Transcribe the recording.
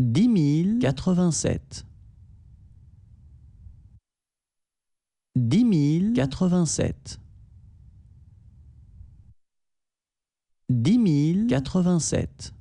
10 087 10 087 10 087